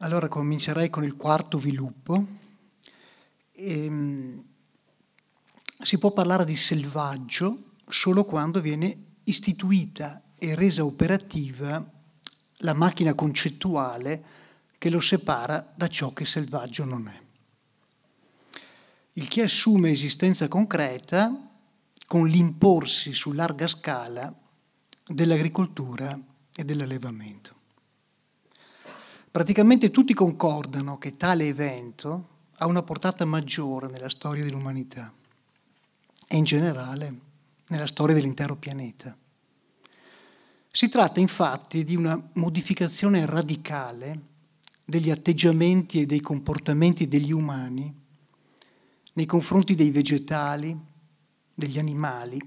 Allora comincerei con il quarto viluppo. Ehm, si può parlare di selvaggio solo quando viene istituita e resa operativa la macchina concettuale che lo separa da ciò che selvaggio non è. Il che assume esistenza concreta con l'imporsi su larga scala dell'agricoltura e dell'allevamento praticamente tutti concordano che tale evento ha una portata maggiore nella storia dell'umanità e in generale nella storia dell'intero pianeta. Si tratta infatti di una modificazione radicale degli atteggiamenti e dei comportamenti degli umani nei confronti dei vegetali, degli animali,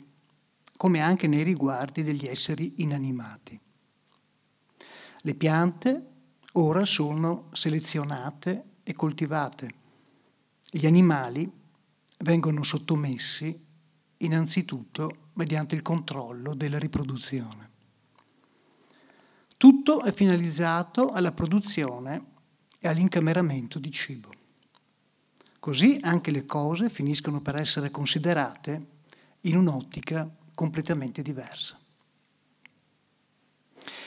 come anche nei riguardi degli esseri inanimati. Le piante ora sono selezionate e coltivate. Gli animali vengono sottomessi innanzitutto mediante il controllo della riproduzione. Tutto è finalizzato alla produzione e all'incameramento di cibo. Così anche le cose finiscono per essere considerate in un'ottica completamente diversa.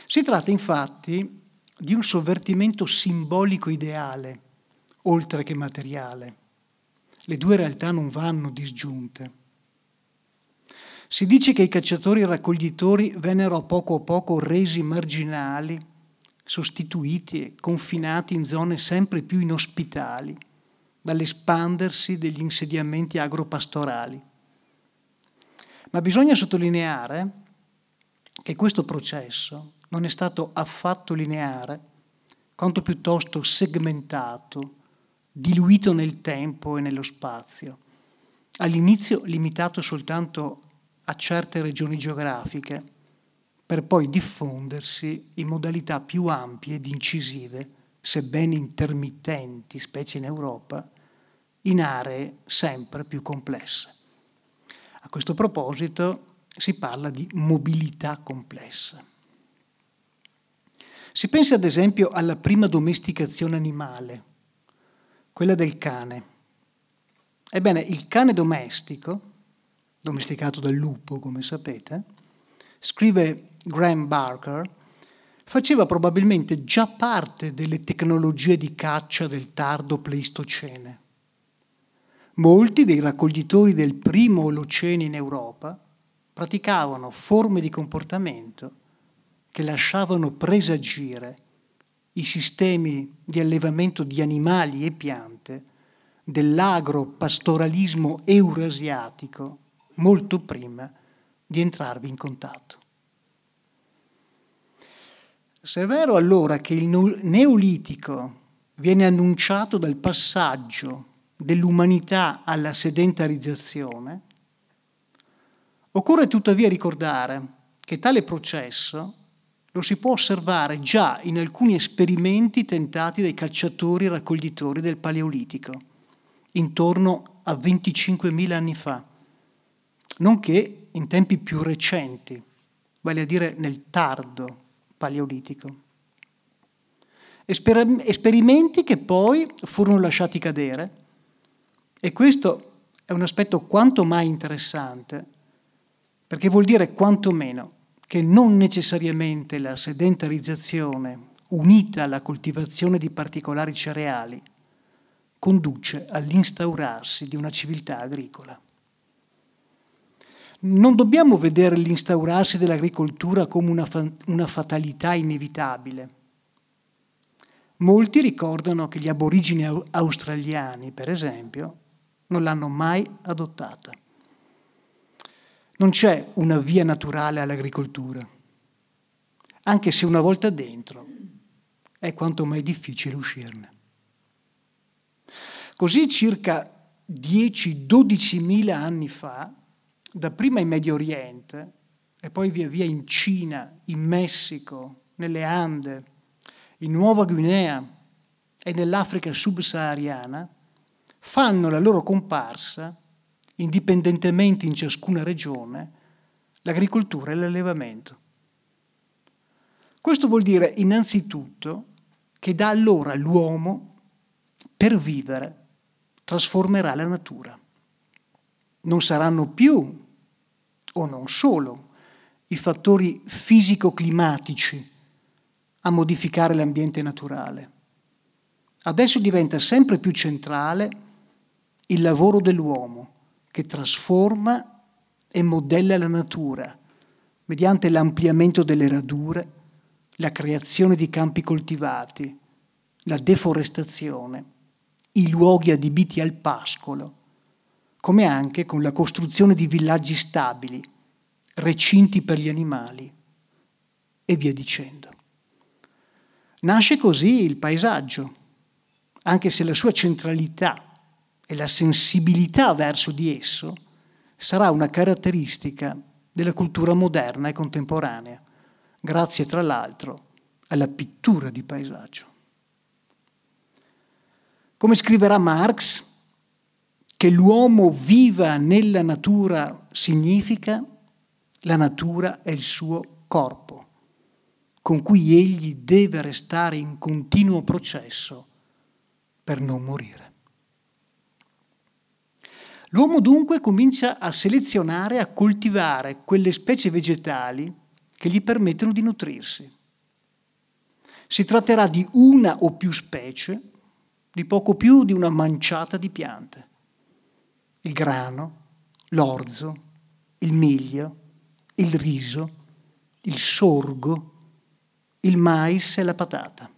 Si tratta infatti di un sovvertimento simbolico ideale, oltre che materiale. Le due realtà non vanno disgiunte. Si dice che i cacciatori e raccoglitori vennero a poco a poco resi marginali, sostituiti e confinati in zone sempre più inospitali dall'espandersi degli insediamenti agropastorali. Ma bisogna sottolineare che questo processo non è stato affatto lineare, quanto piuttosto segmentato, diluito nel tempo e nello spazio. All'inizio limitato soltanto a certe regioni geografiche, per poi diffondersi in modalità più ampie ed incisive, sebbene intermittenti, specie in Europa, in aree sempre più complesse. A questo proposito si parla di mobilità complessa. Si pensa ad esempio alla prima domesticazione animale, quella del cane. Ebbene, il cane domestico, domesticato dal lupo, come sapete, scrive Graham Barker, faceva probabilmente già parte delle tecnologie di caccia del tardo Pleistocene. Molti dei raccoglitori del primo Olocene in Europa praticavano forme di comportamento che lasciavano presagire i sistemi di allevamento di animali e piante dell'agropastoralismo eurasiatico molto prima di entrarvi in contatto. Se è vero allora che il neolitico viene annunciato dal passaggio dell'umanità alla sedentarizzazione, occorre tuttavia ricordare che tale processo lo si può osservare già in alcuni esperimenti tentati dai cacciatori raccoglitori del Paleolitico, intorno a 25.000 anni fa, nonché in tempi più recenti, vale a dire nel tardo Paleolitico. Esper esperimenti che poi furono lasciati cadere, e questo è un aspetto quanto mai interessante, perché vuol dire quanto meno che non necessariamente la sedentarizzazione unita alla coltivazione di particolari cereali conduce all'instaurarsi di una civiltà agricola. Non dobbiamo vedere l'instaurarsi dell'agricoltura come una, fa una fatalità inevitabile. Molti ricordano che gli aborigini australiani, per esempio, non l'hanno mai adottata. Non c'è una via naturale all'agricoltura, anche se una volta dentro è quanto mai difficile uscirne. Così circa 10-12 mila anni fa, dapprima in Medio Oriente e poi via via in Cina, in Messico, nelle Ande, in Nuova Guinea e nell'Africa subsahariana, fanno la loro comparsa indipendentemente in ciascuna regione, l'agricoltura e l'allevamento. Questo vuol dire innanzitutto che da allora l'uomo, per vivere, trasformerà la natura. Non saranno più, o non solo, i fattori fisico-climatici a modificare l'ambiente naturale. Adesso diventa sempre più centrale il lavoro dell'uomo, che trasforma e modella la natura mediante l'ampliamento delle radure, la creazione di campi coltivati, la deforestazione, i luoghi adibiti al pascolo, come anche con la costruzione di villaggi stabili, recinti per gli animali e via dicendo. Nasce così il paesaggio, anche se la sua centralità e la sensibilità verso di esso sarà una caratteristica della cultura moderna e contemporanea, grazie tra l'altro alla pittura di paesaggio. Come scriverà Marx, che l'uomo viva nella natura significa la natura è il suo corpo, con cui egli deve restare in continuo processo per non morire. L'uomo dunque comincia a selezionare, a coltivare quelle specie vegetali che gli permettono di nutrirsi. Si tratterà di una o più specie, di poco più di una manciata di piante. Il grano, l'orzo, il miglio, il riso, il sorgo, il mais e la patata.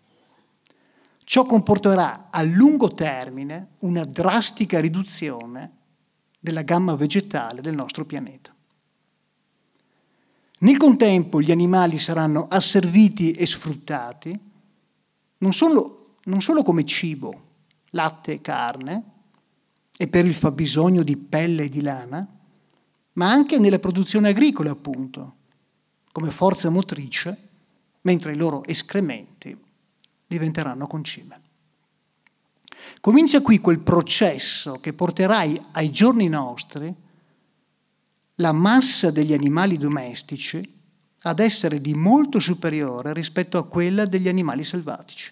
Ciò comporterà a lungo termine una drastica riduzione della gamma vegetale del nostro pianeta. Nel contempo gli animali saranno asserviti e sfruttati non solo, non solo come cibo, latte e carne, e per il fabbisogno di pelle e di lana, ma anche nella produzione agricola, appunto, come forza motrice, mentre i loro escrementi diventeranno concime. Comincia qui quel processo che porterai ai giorni nostri la massa degli animali domestici ad essere di molto superiore rispetto a quella degli animali selvatici.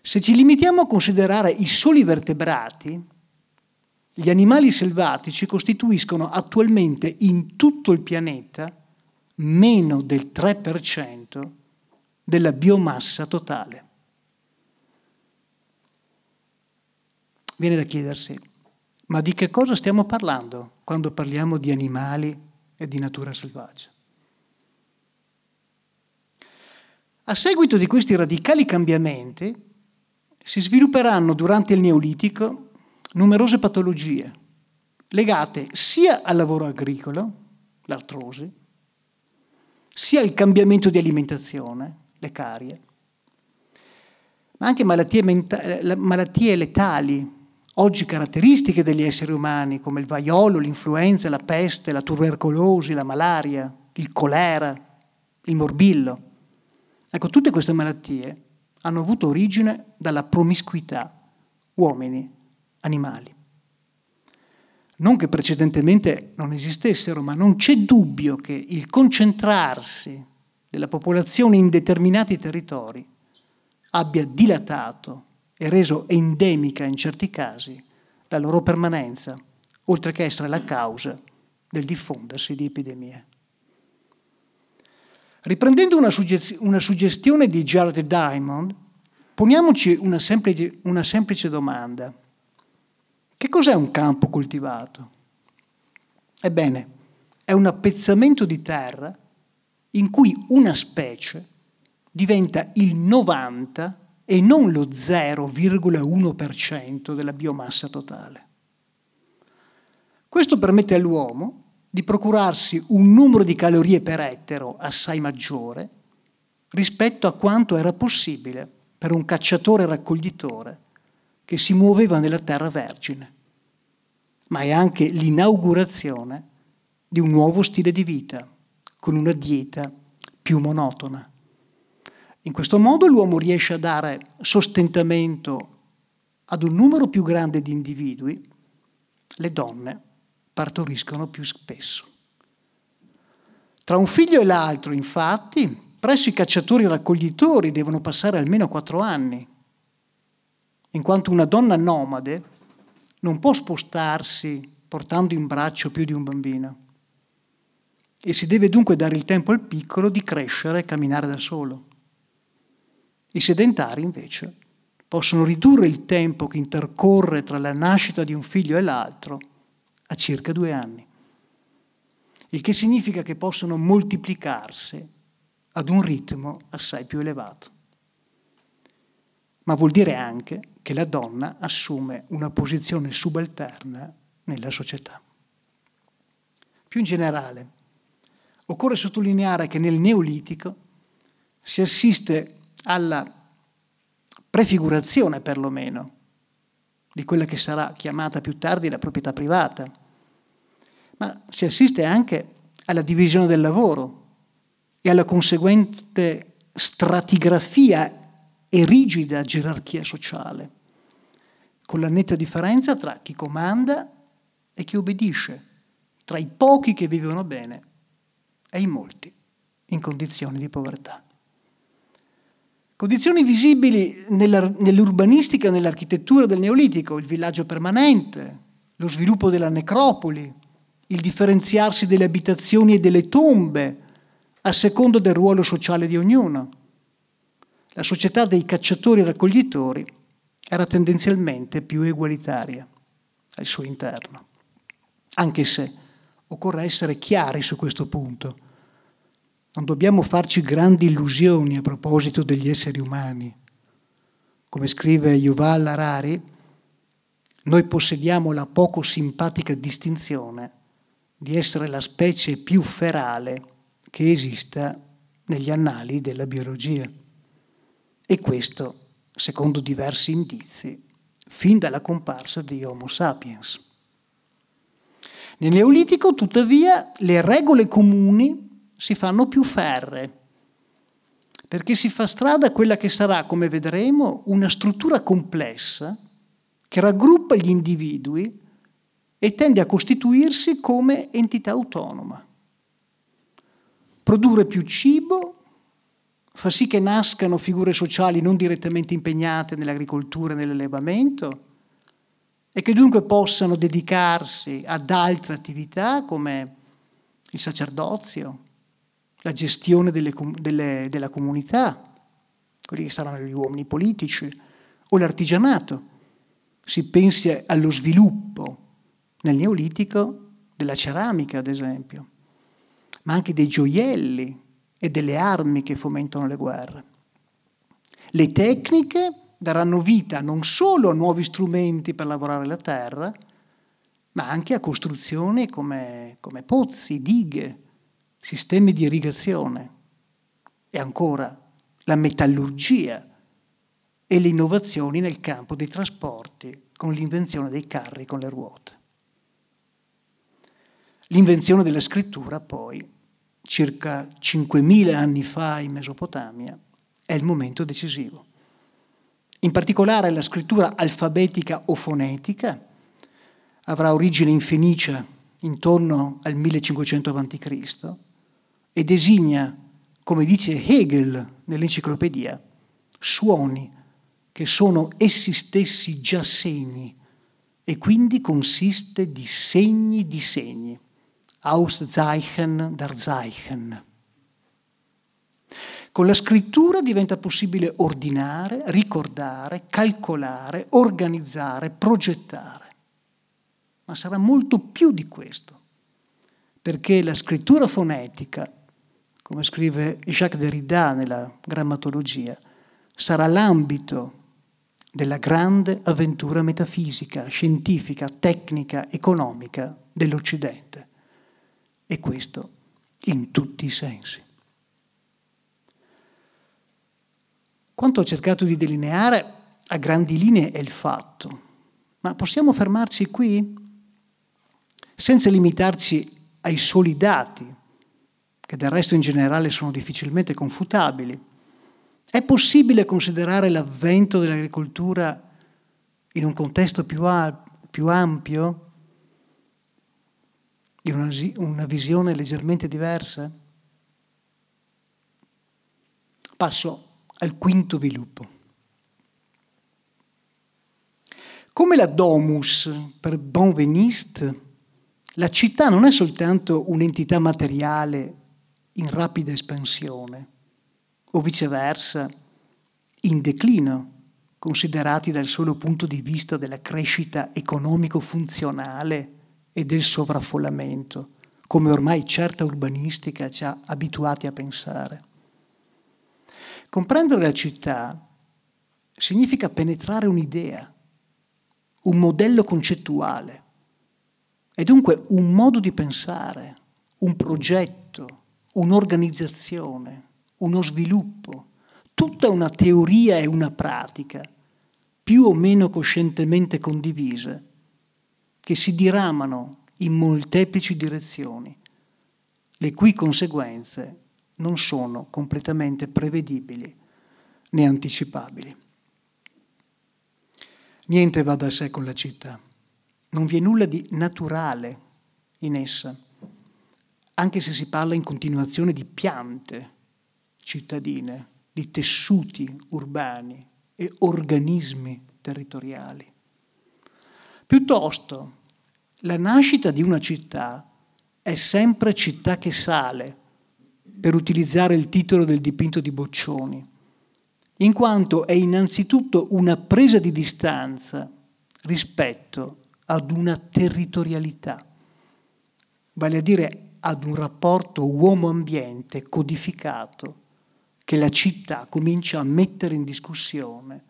Se ci limitiamo a considerare i soli vertebrati, gli animali selvatici costituiscono attualmente in tutto il pianeta meno del 3% della biomassa totale. Viene da chiedersi, ma di che cosa stiamo parlando quando parliamo di animali e di natura selvaggia? A seguito di questi radicali cambiamenti si svilupperanno durante il Neolitico numerose patologie legate sia al lavoro agricolo, l'artrosi, sia al cambiamento di alimentazione, le carie, ma anche malattie, eh, malattie letali oggi caratteristiche degli esseri umani come il vaiolo, l'influenza, la peste, la tubercolosi, la malaria, il colera, il morbillo. Ecco, tutte queste malattie hanno avuto origine dalla promiscuità uomini, animali. Non che precedentemente non esistessero, ma non c'è dubbio che il concentrarsi della popolazione in determinati territori abbia dilatato e reso endemica in certi casi la loro permanenza, oltre che essere la causa del diffondersi di epidemie. Riprendendo una, suggez- una suggestione di Jared Diamond, poniamoci una semplice, una semplice domanda. Che cos'è un campo coltivato? Ebbene, è un appezzamento di terra in cui una specie diventa il 90 e non lo 0,1% della biomassa totale. Questo permette all'uomo di procurarsi un numero di calorie per ettaro assai maggiore rispetto a quanto era possibile per un cacciatore-raccoglitore che si muoveva nella terra vergine, ma è anche l'inaugurazione di un nuovo stile di vita, con una dieta più monotona. In questo modo l'uomo riesce a dare sostentamento ad un numero più grande di individui, le donne partoriscono più spesso. Tra un figlio e l'altro, infatti, presso i cacciatori raccoglitori devono passare almeno quattro anni, in quanto una donna nomade non può spostarsi portando in braccio più di un bambino e si deve dunque dare il tempo al piccolo di crescere e camminare da solo. I sedentari invece possono ridurre il tempo che intercorre tra la nascita di un figlio e l'altro a circa due anni, il che significa che possono moltiplicarsi ad un ritmo assai più elevato. Ma vuol dire anche che la donna assume una posizione subalterna nella società. Più in generale, occorre sottolineare che nel Neolitico si assiste alla prefigurazione perlomeno di quella che sarà chiamata più tardi la proprietà privata, ma si assiste anche alla divisione del lavoro e alla conseguente stratigrafia e rigida gerarchia sociale, con la netta differenza tra chi comanda e chi obbedisce, tra i pochi che vivono bene e i molti in condizioni di povertà. Condizioni visibili nell'urbanistica, nell'architettura del Neolitico, il villaggio permanente, lo sviluppo della necropoli, il differenziarsi delle abitazioni e delle tombe a seconda del ruolo sociale di ognuno. La società dei cacciatori e raccoglitori era tendenzialmente più egualitaria al suo interno, anche se occorre essere chiari su questo punto non dobbiamo farci grandi illusioni a proposito degli esseri umani. Come scrive Yuval Harari, noi possediamo la poco simpatica distinzione di essere la specie più ferale che esista negli annali della biologia. E questo, secondo diversi indizi, fin dalla comparsa di Homo sapiens. Nel Neolitico, tuttavia, le regole comuni si fanno più ferre, perché si fa strada quella che sarà, come vedremo, una struttura complessa che raggruppa gli individui e tende a costituirsi come entità autonoma. Produrre più cibo fa sì che nascano figure sociali non direttamente impegnate nell'agricoltura e nell'allevamento e che dunque possano dedicarsi ad altre attività come il sacerdozio, la gestione delle, delle, della comunità, quelli che saranno gli uomini politici, o l'artigianato. Si pensi allo sviluppo nel Neolitico della ceramica, ad esempio, ma anche dei gioielli e delle armi che fomentano le guerre. Le tecniche daranno vita non solo a nuovi strumenti per lavorare la terra, ma anche a costruzioni come, come pozzi, dighe, sistemi di irrigazione e ancora la metallurgia e le innovazioni nel campo dei trasporti con l'invenzione dei carri con le ruote. L'invenzione della scrittura poi, circa 5.000 anni fa in Mesopotamia, è il momento decisivo. In particolare la scrittura alfabetica o fonetica avrà origine in Fenicia intorno al 1500 a.C e designa, come dice Hegel nell'enciclopedia, suoni che sono essi stessi già segni e quindi consiste di segni di segni, aus Zeichen dar Zeichen. Con la scrittura diventa possibile ordinare, ricordare, calcolare, organizzare, progettare. Ma sarà molto più di questo, perché la scrittura fonetica come scrive Jacques Derrida nella grammatologia, sarà l'ambito della grande avventura metafisica, scientifica, tecnica, economica dell'Occidente. E questo in tutti i sensi. Quanto ho cercato di delineare a grandi linee è il fatto, ma possiamo fermarci qui senza limitarci ai soli dati che del resto in generale sono difficilmente confutabili, è possibile considerare l'avvento dell'agricoltura in un contesto più, più ampio, in una, una visione leggermente diversa? Passo al quinto sviluppo. Come la domus per Bonveniste, la città non è soltanto un'entità materiale in rapida espansione o viceversa in declino, considerati dal solo punto di vista della crescita economico-funzionale e del sovraffollamento, come ormai certa urbanistica ci ha abituati a pensare. Comprendere la città significa penetrare un'idea, un modello concettuale, e dunque un modo di pensare, un progetto, un'organizzazione, uno sviluppo, tutta una teoria e una pratica, più o meno coscientemente condivise, che si diramano in molteplici direzioni, le cui conseguenze non sono completamente prevedibili né anticipabili. Niente va da sé con la città, non vi è nulla di naturale in essa anche se si parla in continuazione di piante cittadine, di tessuti urbani e organismi territoriali. Piuttosto, la nascita di una città è sempre città che sale, per utilizzare il titolo del dipinto di Boccioni, in quanto è innanzitutto una presa di distanza rispetto ad una territorialità, vale a dire ad un rapporto uomo-ambiente codificato che la città comincia a mettere in discussione,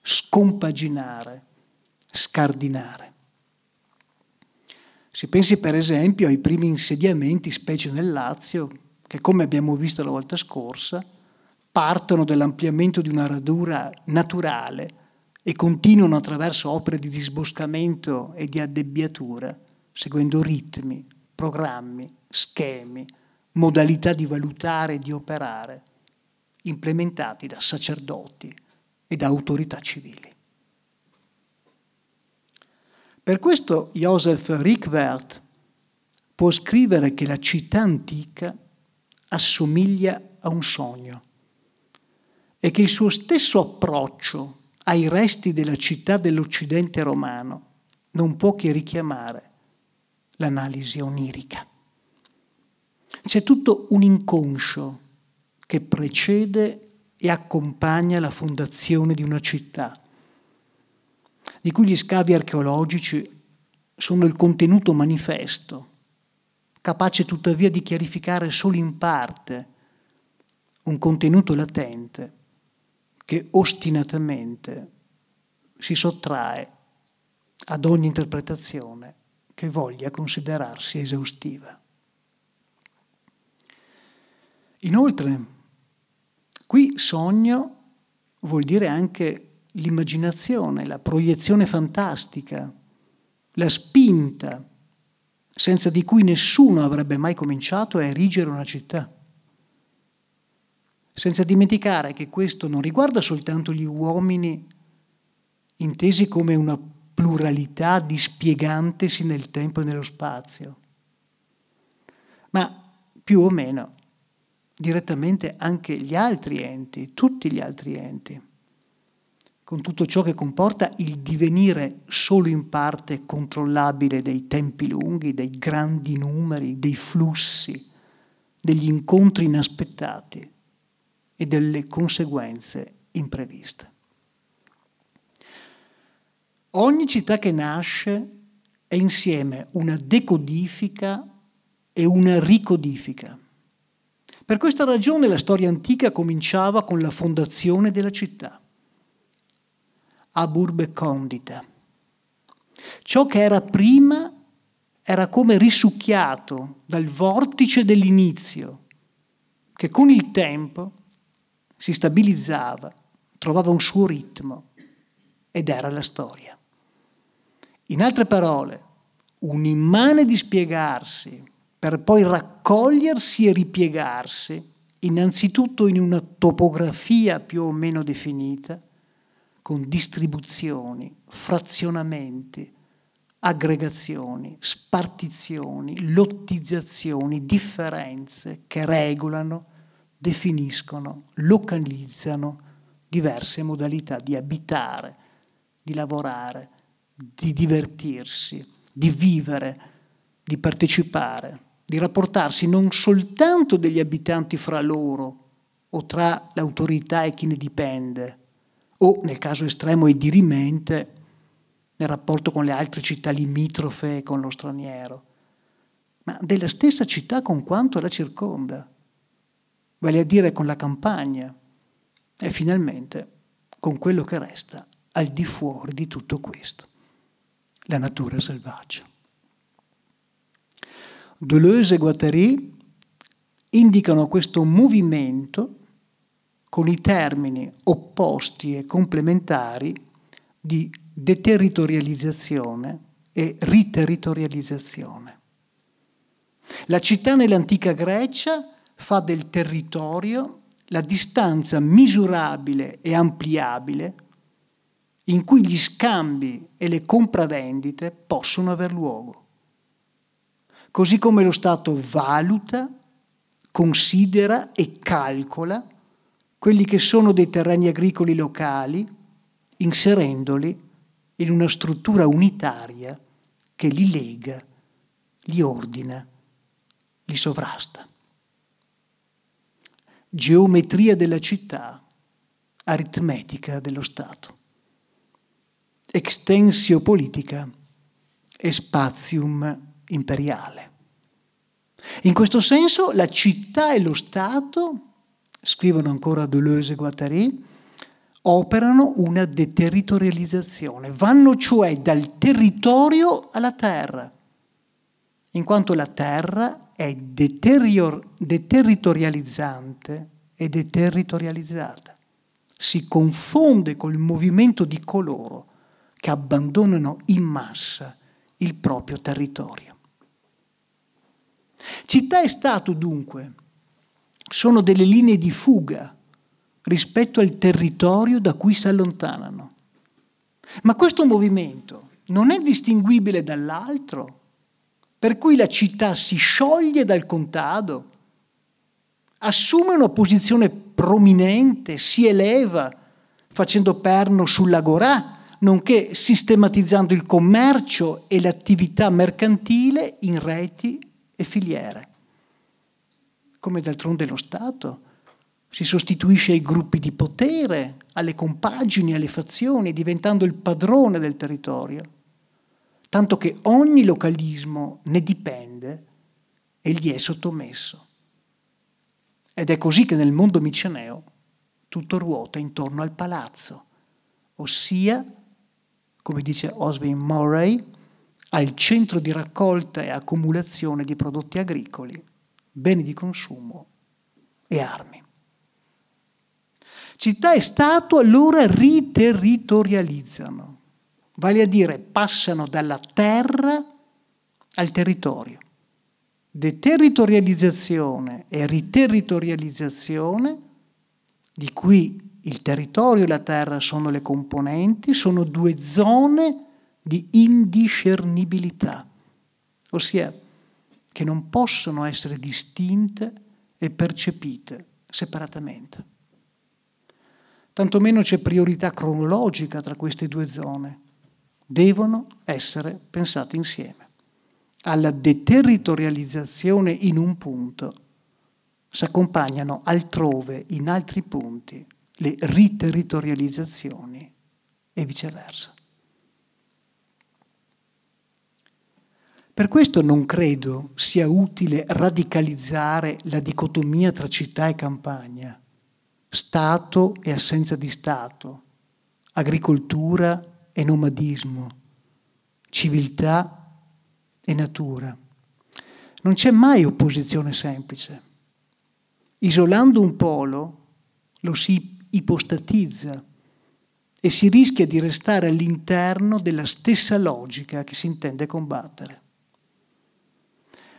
scompaginare, scardinare. Si pensi per esempio ai primi insediamenti, specie nel Lazio, che come abbiamo visto la volta scorsa, partono dall'ampliamento di una radura naturale e continuano attraverso opere di disboscamento e di addebbiatura, seguendo ritmi, programmi, schemi, modalità di valutare e di operare, implementati da sacerdoti e da autorità civili. Per questo Joseph Rickvert può scrivere che la città antica assomiglia a un sogno e che il suo stesso approccio ai resti della città dell'Occidente romano non può che richiamare l'analisi onirica. C'è tutto un inconscio che precede e accompagna la fondazione di una città, di cui gli scavi archeologici sono il contenuto manifesto, capace tuttavia di chiarificare solo in parte un contenuto latente che ostinatamente si sottrae ad ogni interpretazione che voglia considerarsi esaustiva. Inoltre, qui sogno vuol dire anche l'immaginazione, la proiezione fantastica, la spinta, senza di cui nessuno avrebbe mai cominciato a erigere una città. Senza dimenticare che questo non riguarda soltanto gli uomini intesi come una pluralità dispiegantesi nel tempo e nello spazio, ma più o meno direttamente anche gli altri enti, tutti gli altri enti, con tutto ciò che comporta il divenire solo in parte controllabile dei tempi lunghi, dei grandi numeri, dei flussi, degli incontri inaspettati e delle conseguenze impreviste. Ogni città che nasce è insieme una decodifica e una ricodifica. Per questa ragione la storia antica cominciava con la fondazione della città, ab urbe condita. Ciò che era prima era come risucchiato dal vortice dell'inizio, che con il tempo si stabilizzava, trovava un suo ritmo ed era la storia. In altre parole, un immane dispiegarsi per poi raccogliersi e ripiegarsi, innanzitutto in una topografia più o meno definita, con distribuzioni, frazionamenti, aggregazioni, spartizioni, lottizzazioni, differenze che regolano, definiscono, localizzano diverse modalità di abitare, di lavorare, di divertirsi, di vivere, di partecipare, di rapportarsi non soltanto degli abitanti fra loro o tra l'autorità e chi ne dipende, o nel caso estremo e dirimente nel rapporto con le altre città limitrofe e con lo straniero, ma della stessa città con quanto la circonda, vale a dire con la campagna e finalmente con quello che resta al di fuori di tutto questo la natura selvaggia. Deleuze e Guattari indicano questo movimento con i termini opposti e complementari di deterritorializzazione e riterritorializzazione. La città nell'antica Grecia fa del territorio la distanza misurabile e ampliabile in cui gli scambi e le compravendite possono aver luogo. Così come lo Stato valuta, considera e calcola quelli che sono dei terreni agricoli locali, inserendoli in una struttura unitaria che li lega, li ordina, li sovrasta. Geometria della città, aritmetica dello Stato extensio politica e spatium imperiale. In questo senso la città e lo Stato, scrivono ancora Deleuze e Guattari, operano una deterritorializzazione, vanno cioè dal territorio alla terra, in quanto la terra è deterritorializzante e deterritorializzata, si confonde col movimento di coloro che abbandonano in massa il proprio territorio. Città e Stato dunque sono delle linee di fuga rispetto al territorio da cui si allontanano. Ma questo movimento non è distinguibile dall'altro, per cui la città si scioglie dal contado, assume una posizione prominente, si eleva, facendo perno sull'agorà nonché sistematizzando il commercio e l'attività mercantile in reti e filiere. Come d'altronde lo Stato si sostituisce ai gruppi di potere, alle compagini, alle fazioni, diventando il padrone del territorio, tanto che ogni localismo ne dipende e gli è sottomesso. Ed è così che nel mondo miceneo tutto ruota intorno al palazzo, ossia come dice Oswin Murray, al centro di raccolta e accumulazione di prodotti agricoli, beni di consumo e armi. Città e Stato allora riterritorializzano, vale a dire passano dalla terra al territorio. Deterritorializzazione e riterritorializzazione, di cui il territorio e la terra sono le componenti, sono due zone di indiscernibilità, ossia che non possono essere distinte e percepite separatamente. Tantomeno c'è priorità cronologica tra queste due zone. Devono essere pensate insieme. Alla deterritorializzazione in un punto s'accompagnano altrove, in altri punti, le riterritorializzazioni e viceversa. Per questo non credo sia utile radicalizzare la dicotomia tra città e campagna, Stato e assenza di Stato, agricoltura e nomadismo, civiltà e natura. Non c'è mai opposizione semplice. Isolando un polo lo si ipostatizza e si rischia di restare all'interno della stessa logica che si intende combattere.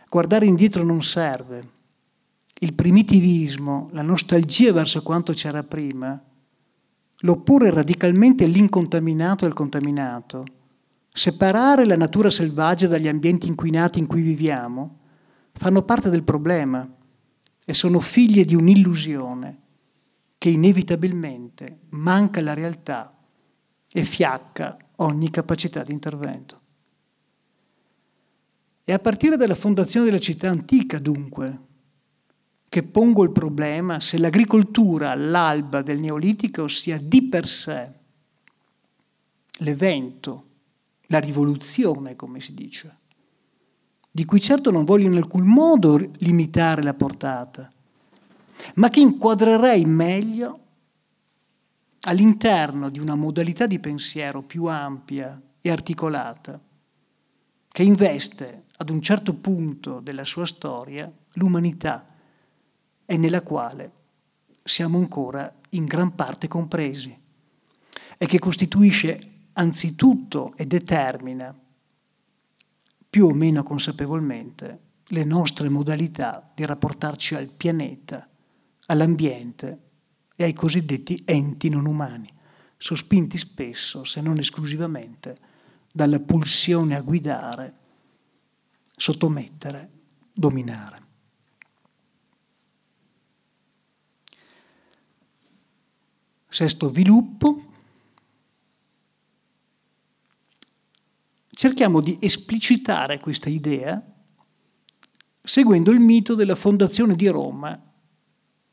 Guardare indietro non serve. Il primitivismo, la nostalgia verso quanto c'era prima, l'opporre radicalmente l'incontaminato e il contaminato, separare la natura selvaggia dagli ambienti inquinati in cui viviamo, fanno parte del problema e sono figlie di un'illusione che inevitabilmente manca la realtà e fiacca ogni capacità di intervento. È a partire dalla fondazione della città antica, dunque, che pongo il problema se l'agricoltura all'alba del Neolitico sia di per sé l'evento, la rivoluzione, come si dice, di cui certo non voglio in alcun modo limitare la portata, ma che inquadrerei meglio all'interno di una modalità di pensiero più ampia e articolata, che investe ad un certo punto della sua storia l'umanità e nella quale siamo ancora in gran parte compresi e che costituisce anzitutto e determina più o meno consapevolmente le nostre modalità di rapportarci al pianeta all'ambiente e ai cosiddetti enti non umani, sospinti spesso, se non esclusivamente, dalla pulsione a guidare, sottomettere, dominare. Sesto sviluppo. Cerchiamo di esplicitare questa idea seguendo il mito della fondazione di Roma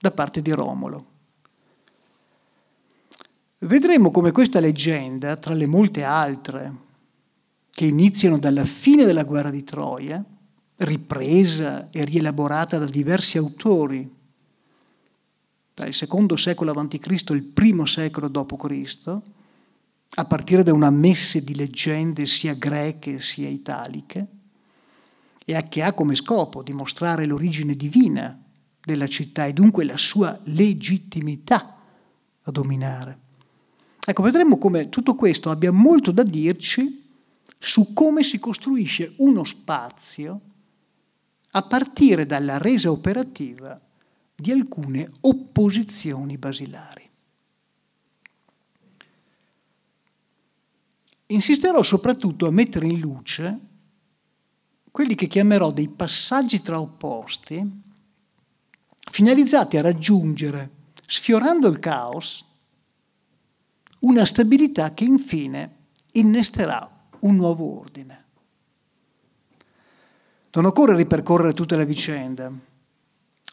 da parte di Romolo. Vedremo come questa leggenda, tra le molte altre che iniziano dalla fine della guerra di Troia, ripresa e rielaborata da diversi autori dal secondo secolo a.C. e il primo secolo d.C., a partire da una messe di leggende sia greche sia italiche, e che ha come scopo dimostrare l'origine divina della città e dunque la sua legittimità a dominare. Ecco, vedremo come tutto questo abbia molto da dirci su come si costruisce uno spazio a partire dalla resa operativa di alcune opposizioni basilari. Insisterò soprattutto a mettere in luce quelli che chiamerò dei passaggi tra opposti finalizzati a raggiungere, sfiorando il caos, una stabilità che infine innesterà un nuovo ordine. Non occorre ripercorrere tutta la vicenda,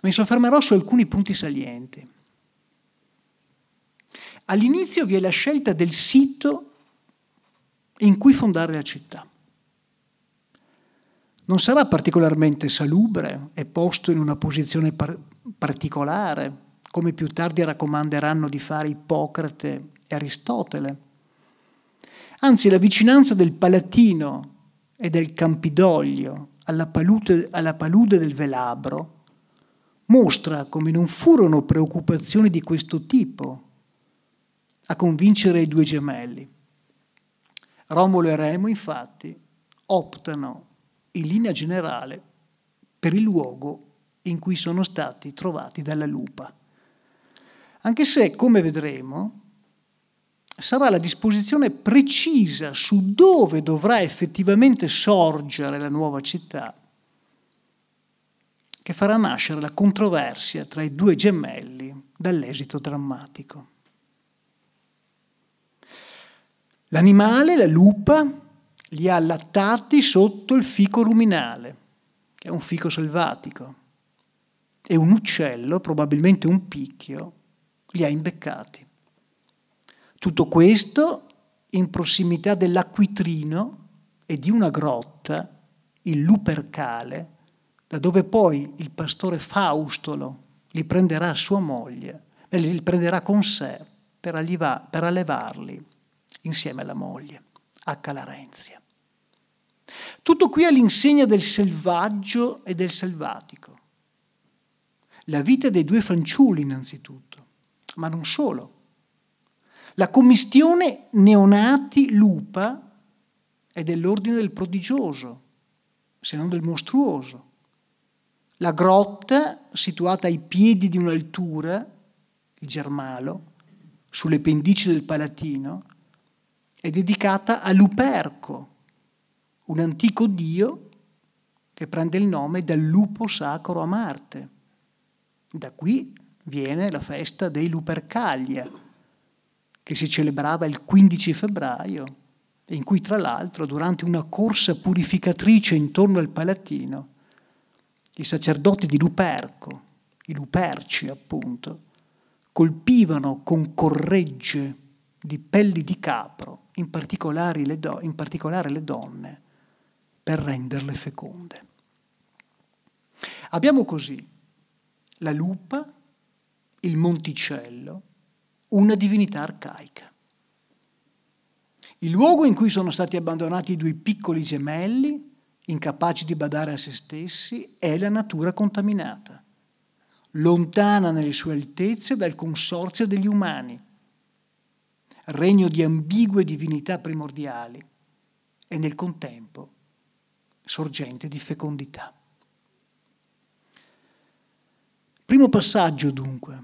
mi soffermerò su alcuni punti salienti. All'inizio vi è la scelta del sito in cui fondare la città. Non sarà particolarmente salubre e posto in una posizione par- particolare, come più tardi raccomanderanno di fare Ippocrate e Aristotele. Anzi, la vicinanza del Palatino e del Campidoglio alla palude, alla palude del Velabro mostra come non furono preoccupazioni di questo tipo a convincere i due gemelli. Romolo e Remo, infatti, optano in linea generale per il luogo in cui sono stati trovati dalla lupa. Anche se, come vedremo, sarà la disposizione precisa su dove dovrà effettivamente sorgere la nuova città che farà nascere la controversia tra i due gemelli dall'esito drammatico. L'animale, la lupa, li ha allattati sotto il fico ruminale, che è un fico selvatico e un uccello, probabilmente un picchio, li ha imbeccati. Tutto questo in prossimità dell'acquitrino e di una grotta, il Lupercale, da dove poi il pastore Faustolo li prenderà a sua moglie, e eh, li prenderà con sé per, alliva, per allevarli insieme alla moglie a Calarenzia. Tutto qui all'insegna del selvaggio e del selvatico la vita dei due fanciulli innanzitutto, ma non solo. La commistione neonati lupa è dell'ordine del prodigioso, se non del mostruoso. La grotta, situata ai piedi di un'altura, il Germalo, sulle pendici del Palatino, è dedicata a Luperco, un antico dio che prende il nome dal lupo sacro a Marte. Da qui viene la festa dei Lupercaglia, che si celebrava il 15 febbraio, in cui tra l'altro durante una corsa purificatrice intorno al Palatino, i sacerdoti di Luperco, i Luperci appunto, colpivano con corregge di pelli di capro, in particolare le, do, in particolare le donne, per renderle feconde. Abbiamo così la lupa, il monticello, una divinità arcaica. Il luogo in cui sono stati abbandonati i due piccoli gemelli, incapaci di badare a se stessi, è la natura contaminata, lontana nelle sue altezze dal consorzio degli umani, regno di ambigue divinità primordiali e nel contempo sorgente di fecondità. Primo passaggio dunque,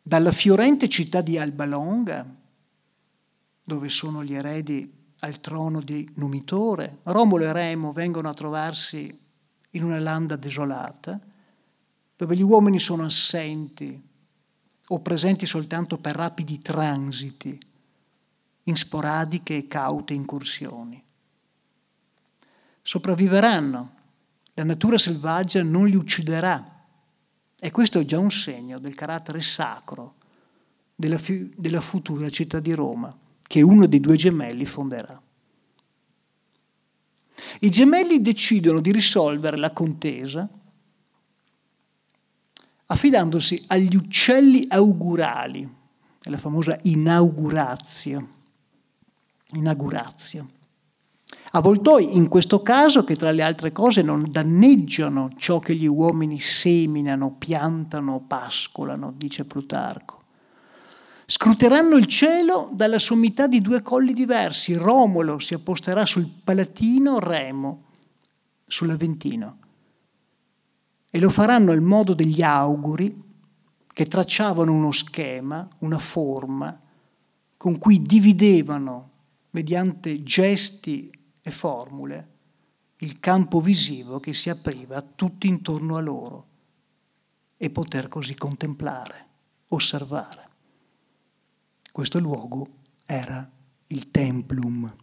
dalla fiorente città di Alba Longa, dove sono gli eredi al trono di Numitore, Romolo e Remo vengono a trovarsi in una landa desolata, dove gli uomini sono assenti o presenti soltanto per rapidi transiti, in sporadiche e caute incursioni. Sopravviveranno, la natura selvaggia non li ucciderà e questo è già un segno del carattere sacro della, della futura città di Roma, che uno dei due gemelli fonderà. I gemelli decidono di risolvere la contesa affidandosi agli uccelli augurali, la famosa inaugurazia. Inaugurazia. Avvoltoi in questo caso che tra le altre cose non danneggiano ciò che gli uomini seminano, piantano, pascolano, dice Plutarco. Scruteranno il cielo dalla sommità di due colli diversi. Romolo si apposterà sul Palatino, Remo sull'Aventino. E lo faranno al modo degli auguri che tracciavano uno schema, una forma, con cui dividevano mediante gesti e formule, il campo visivo che si apriva tutto intorno a loro e poter così contemplare, osservare. Questo luogo era il Templum.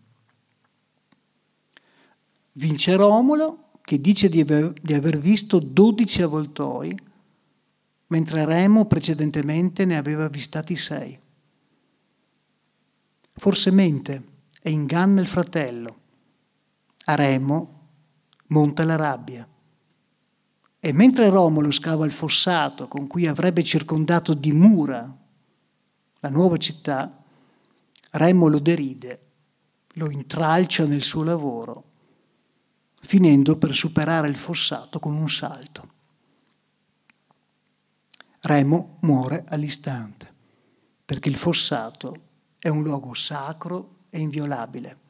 Vince Romolo che dice di aver, di aver visto dodici avvoltoi, mentre Remo precedentemente ne aveva avvistati sei. Forse mente e inganna il fratello, a Remo monta la rabbia. E mentre Romolo scava il fossato con cui avrebbe circondato di mura la nuova città, Remo lo deride, lo intralcia nel suo lavoro, finendo per superare il fossato con un salto. Remo muore all'istante, perché il fossato è un luogo sacro e inviolabile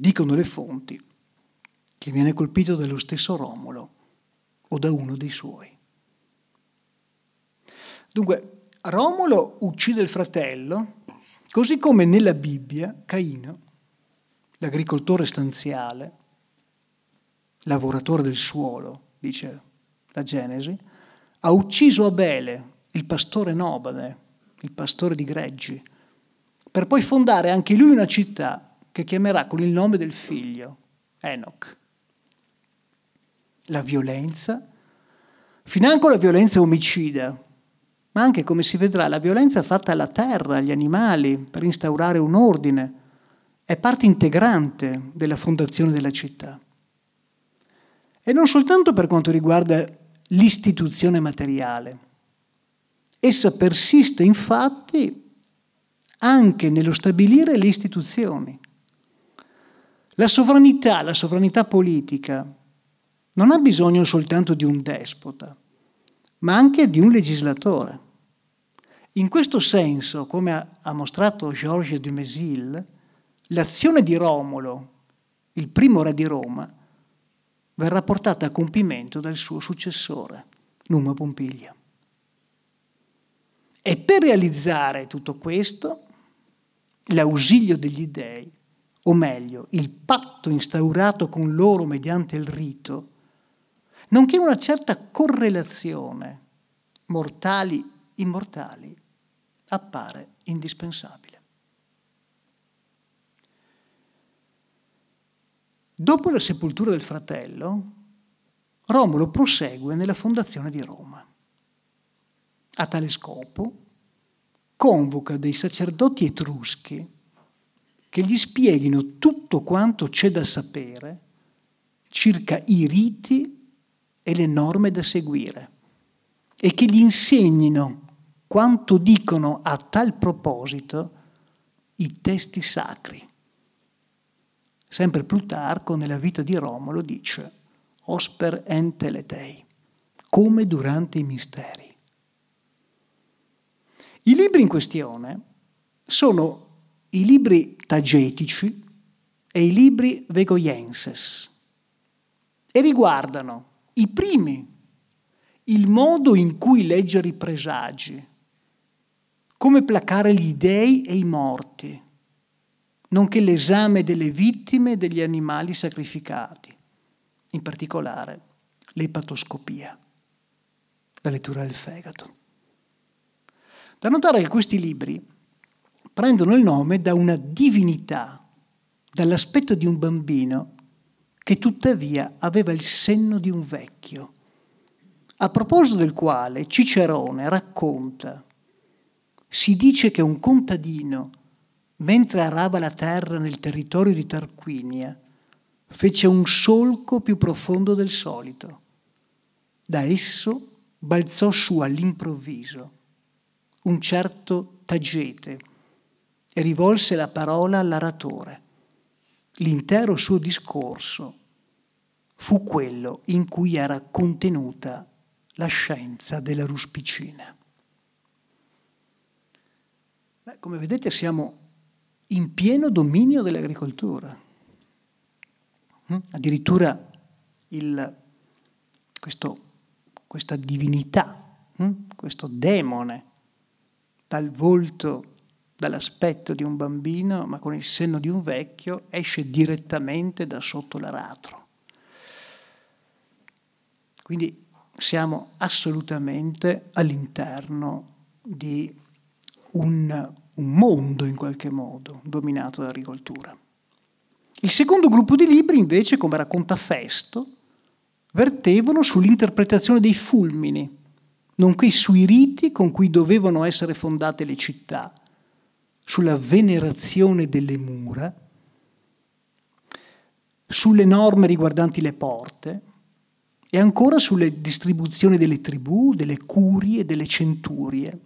dicono le fonti, che viene colpito dallo stesso Romolo o da uno dei suoi. Dunque, Romolo uccide il fratello, così come nella Bibbia Caino, l'agricoltore stanziale, lavoratore del suolo, dice la Genesi, ha ucciso Abele, il pastore nobade, il pastore di greggi, per poi fondare anche lui una città che chiamerà con il nome del figlio, Enoch. La violenza, financo la violenza omicida, ma anche, come si vedrà, la violenza fatta alla terra, agli animali, per instaurare un ordine, è parte integrante della fondazione della città. E non soltanto per quanto riguarda l'istituzione materiale. Essa persiste infatti anche nello stabilire le istituzioni, la sovranità, la sovranità politica, non ha bisogno soltanto di un despota, ma anche di un legislatore. In questo senso, come ha mostrato Georges de Dumézil, l'azione di Romolo, il primo re di Roma, verrà portata a compimento dal suo successore, Numa Pompilia. E per realizzare tutto questo, l'ausilio degli dèi o meglio, il patto instaurato con loro mediante il rito, nonché una certa correlazione mortali-immortali, appare indispensabile. Dopo la sepoltura del fratello, Romolo prosegue nella fondazione di Roma. A tale scopo convoca dei sacerdoti etruschi che gli spieghino tutto quanto c'è da sapere circa i riti e le norme da seguire e che gli insegnino quanto dicono a tal proposito i testi sacri. Sempre Plutarco nella vita di Romolo dice Osper enteletei, come durante i misteri. I libri in questione sono i libri tagetici e i libri vegoienses e riguardano i primi il modo in cui leggere i presagi, come placare gli dei e i morti, nonché l'esame delle vittime e degli animali sacrificati, in particolare l'epatoscopia, la lettura del fegato. Da notare che questi libri prendono il nome da una divinità, dall'aspetto di un bambino che tuttavia aveva il senno di un vecchio, a proposito del quale Cicerone racconta, si dice che un contadino, mentre arava la terra nel territorio di Tarquinia, fece un solco più profondo del solito. Da esso balzò su all'improvviso un certo Tagete, e rivolse la parola all'aratore. L'intero suo discorso fu quello in cui era contenuta la scienza della ruspicina. Beh, come vedete siamo in pieno dominio dell'agricoltura. Mm? Addirittura il, questo, questa divinità, mm? questo demone dal volto dall'aspetto di un bambino, ma con il senno di un vecchio, esce direttamente da sotto l'aratro. Quindi siamo assolutamente all'interno di un, un mondo, in qualche modo, dominato dall'agricoltura. Il secondo gruppo di libri, invece, come racconta Festo, vertevano sull'interpretazione dei fulmini, nonché sui riti con cui dovevano essere fondate le città sulla venerazione delle mura, sulle norme riguardanti le porte e ancora sulle distribuzioni delle tribù, delle curie, delle centurie,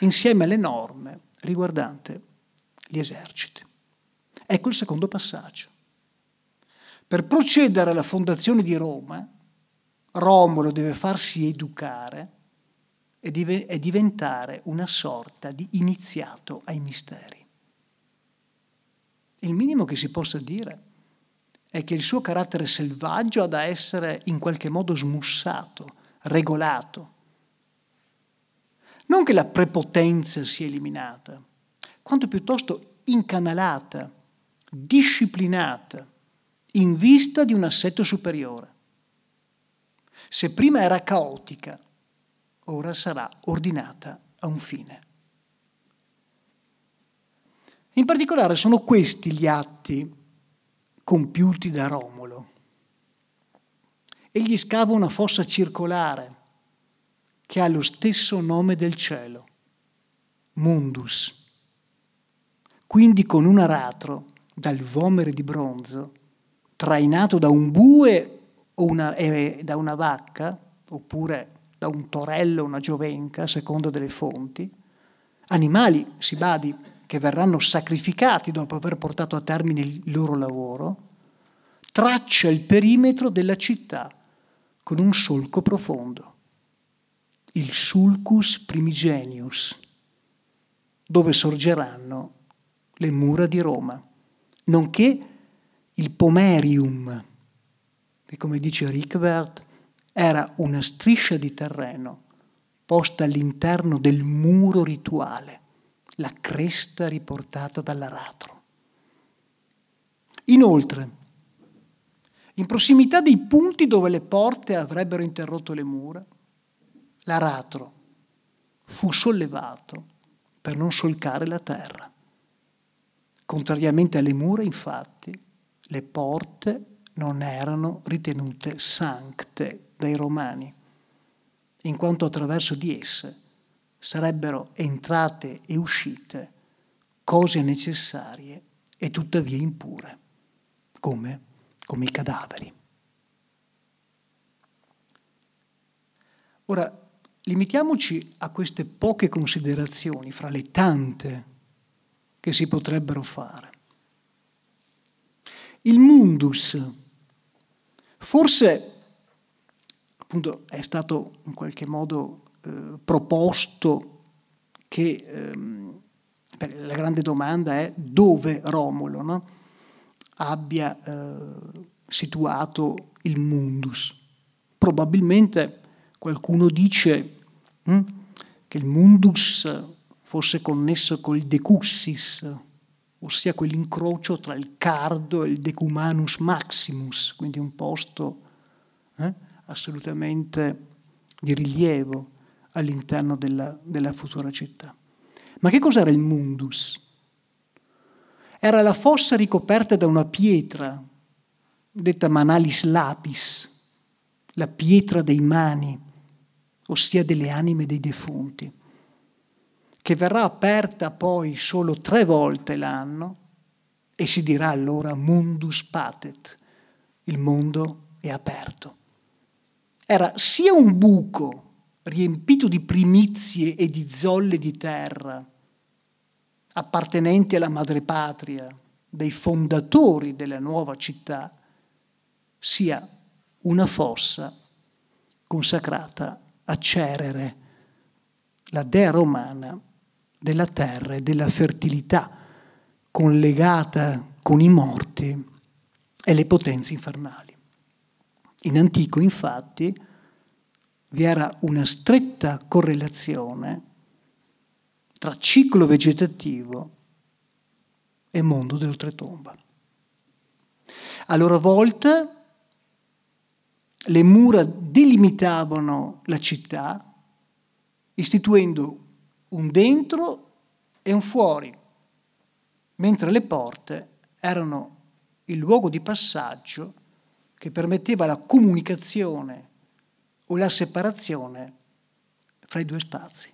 insieme alle norme riguardanti gli eserciti. Ecco il secondo passaggio. Per procedere alla fondazione di Roma, Romolo deve farsi educare è, div- e diventare una sorta di iniziato ai misteri. Il minimo che si possa dire è che il suo carattere selvaggio ha da essere in qualche modo smussato, regolato. Non che la prepotenza sia eliminata, quanto piuttosto incanalata, disciplinata, in vista di un assetto superiore. Se prima era caotica, ora sarà ordinata a un fine. In particolare sono questi gli atti compiuti da Romolo. Egli scava una fossa circolare che ha lo stesso nome del cielo, Mundus. Quindi con un aratro dal vomere di bronzo, trainato da un bue o una, eh, da una vacca, oppure da un torello, a una giovenca, a seconda delle fonti, animali, si badi, che verranno sacrificati dopo aver portato a termine il loro lavoro, traccia il perimetro della città con un solco profondo, il sulcus primigenius, dove sorgeranno le mura di Roma, nonché il pomerium, che come dice Rickbert era una striscia di terreno posta all'interno del muro rituale, la cresta riportata dall'aratro. Inoltre, in prossimità dei punti dove le porte avrebbero interrotto le mura, l'aratro fu sollevato per non solcare la terra. Contrariamente alle mura, infatti, le porte non erano ritenute sancte dai Romani, in quanto attraverso di esse sarebbero entrate e uscite cose necessarie e tuttavia impure, come, come i cadaveri. Ora, limitiamoci a queste poche considerazioni fra le tante che si potrebbero fare. Il mundus, forse appunto è stato in qualche modo eh, proposto che ehm, la grande domanda è dove Romolo no? abbia eh, situato il mundus. Probabilmente qualcuno dice hm, che il mundus fosse connesso col decussis, ossia quell'incrocio tra il cardo e il decumanus maximus, quindi un posto eh, assolutamente di rilievo all'interno della, della futura città. Ma che cos'era il mundus? Era la fossa ricoperta da una pietra, detta manalis lapis, la pietra dei mani, ossia delle anime dei defunti, che verrà aperta poi solo tre volte l'anno e si dirà allora mundus patet, il mondo è aperto era sia un buco riempito di primizie e di zolle di terra appartenenti alla madrepatria dei fondatori della nuova città, sia una fossa consacrata a Cerere, la dea romana della terra e della fertilità, collegata con i morti e le potenze infernali. In antico, infatti, vi era una stretta correlazione tra ciclo vegetativo e mondo dell'oltretomba. A loro volta le mura delimitavano la città, istituendo un dentro e un fuori, mentre le porte erano il luogo di passaggio che permetteva la comunicazione o la separazione fra i due spazi.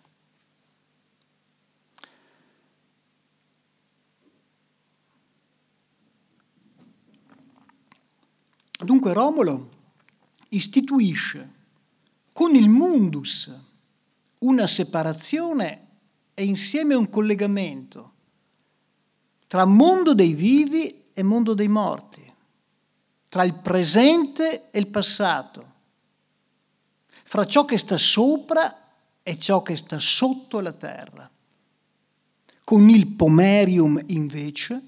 Dunque Romolo istituisce con il mundus una separazione e insieme un collegamento tra mondo dei vivi e mondo dei morti tra il presente e il passato, fra ciò che sta sopra e ciò che sta sotto la terra. Con il pomerium invece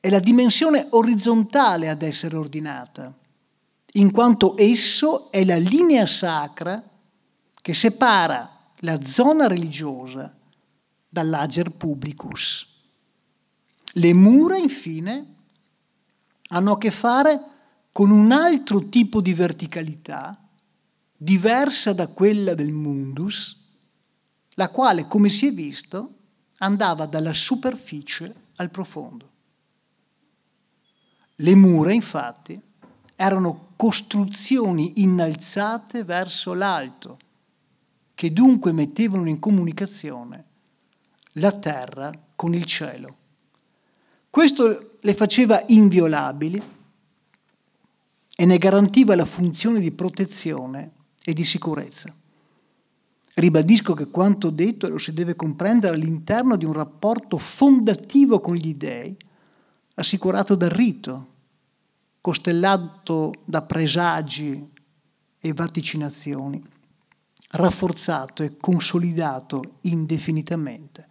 è la dimensione orizzontale ad essere ordinata, in quanto esso è la linea sacra che separa la zona religiosa dall'ager publicus. Le mura, infine, hanno a che fare con un altro tipo di verticalità diversa da quella del mundus, la quale, come si è visto, andava dalla superficie al profondo. Le mura, infatti, erano costruzioni innalzate verso l'alto, che dunque mettevano in comunicazione la terra con il cielo. Questo le faceva inviolabili e ne garantiva la funzione di protezione e di sicurezza. Ribadisco che quanto detto lo si deve comprendere all'interno di un rapporto fondativo con gli dei, assicurato dal rito, costellato da presagi e vaticinazioni, rafforzato e consolidato indefinitamente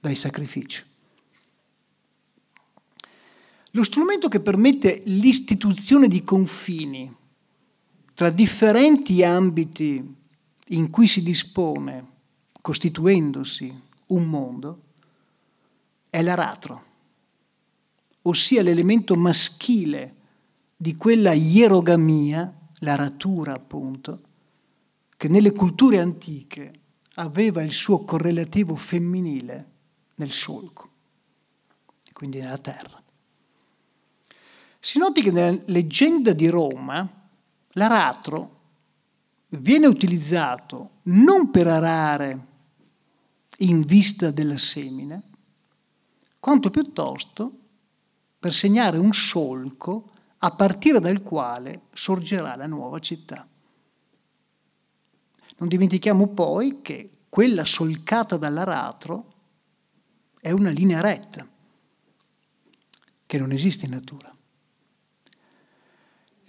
dai sacrifici. Lo strumento che permette l'istituzione di confini tra differenti ambiti in cui si dispone, costituendosi un mondo, è l'aratro, ossia l'elemento maschile di quella ierogamia, l'aratura appunto, che nelle culture antiche aveva il suo correlativo femminile nel solco, quindi nella terra. Si noti che nella leggenda di Roma l'aratro viene utilizzato non per arare in vista della semina, quanto piuttosto per segnare un solco a partire dal quale sorgerà la nuova città. Non dimentichiamo poi che quella solcata dall'aratro è una linea retta che non esiste in natura.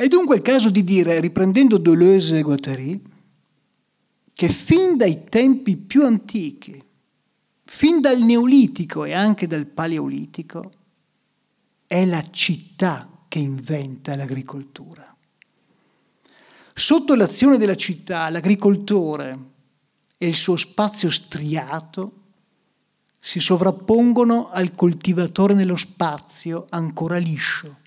È dunque il caso di dire, riprendendo Deleuze e Guattari, che fin dai tempi più antichi, fin dal Neolitico e anche dal Paleolitico, è la città che inventa l'agricoltura. Sotto l'azione della città, l'agricoltore e il suo spazio striato si sovrappongono al coltivatore nello spazio ancora liscio,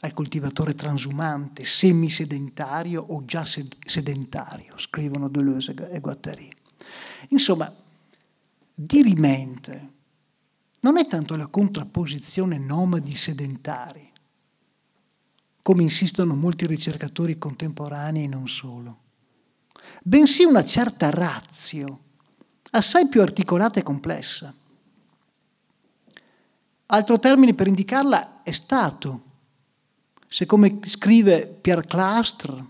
al coltivatore transumante, semisedentario o già sedentario, scrivono Deleuze e Guattari. Insomma, dirimente non è tanto la contrapposizione nomadi-sedentari, come insistono molti ricercatori contemporanei e non solo, bensì una certa razio, assai più articolata e complessa. Altro termine per indicarla è stato se come scrive Pierre Clastre,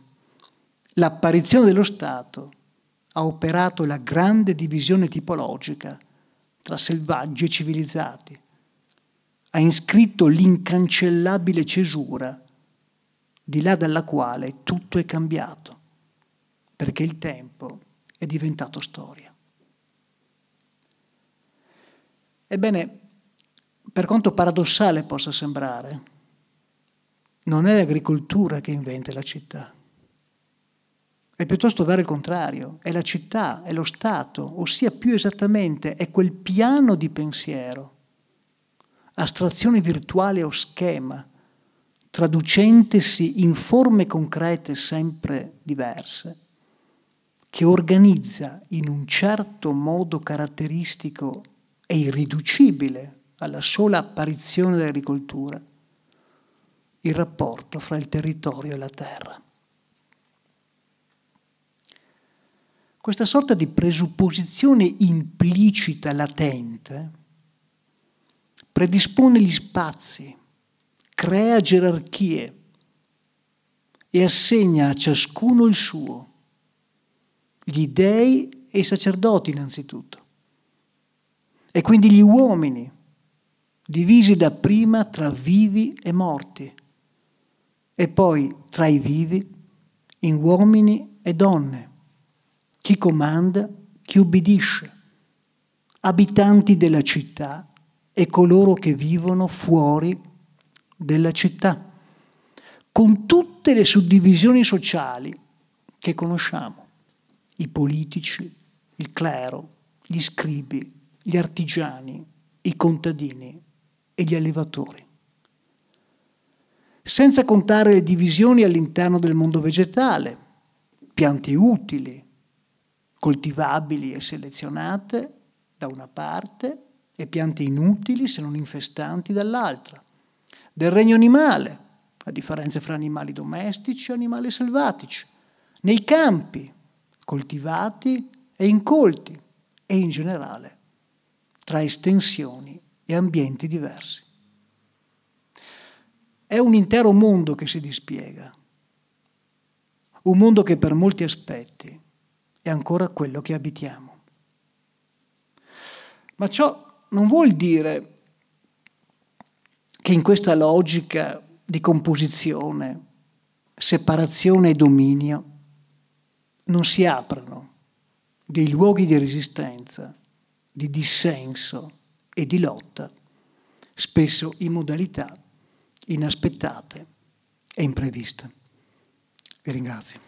l'apparizione dello Stato ha operato la grande divisione tipologica tra selvaggi e civilizzati, ha inscritto l'incancellabile cesura di là dalla quale tutto è cambiato, perché il tempo è diventato storia. Ebbene, per quanto paradossale possa sembrare, non è l'agricoltura che inventa la città. È piuttosto vero il contrario, è la città, è lo Stato, ossia più esattamente è quel piano di pensiero, astrazione virtuale o schema, traducentesi in forme concrete sempre diverse, che organizza in un certo modo caratteristico e irriducibile alla sola apparizione dell'agricoltura il rapporto fra il territorio e la terra. Questa sorta di presupposizione implicita, latente, predispone gli spazi, crea gerarchie e assegna a ciascuno il suo, gli dei e i sacerdoti innanzitutto, e quindi gli uomini, divisi dapprima tra vivi e morti, e poi tra i vivi, in uomini e donne, chi comanda, chi ubbidisce, abitanti della città e coloro che vivono fuori della città, con tutte le suddivisioni sociali che conosciamo, i politici, il clero, gli scribi, gli artigiani, i contadini e gli allevatori senza contare le divisioni all'interno del mondo vegetale, piante utili, coltivabili e selezionate da una parte e piante inutili se non infestanti dall'altra, del regno animale, la differenza fra animali domestici e animali selvatici, nei campi, coltivati e incolti, e in generale tra estensioni e ambienti diversi. È un intero mondo che si dispiega, un mondo che per molti aspetti è ancora quello che abitiamo. Ma ciò non vuol dire che in questa logica di composizione, separazione e dominio non si aprano dei luoghi di resistenza, di dissenso e di lotta, spesso in modalità inaspettate e impreviste. Vi ringrazio.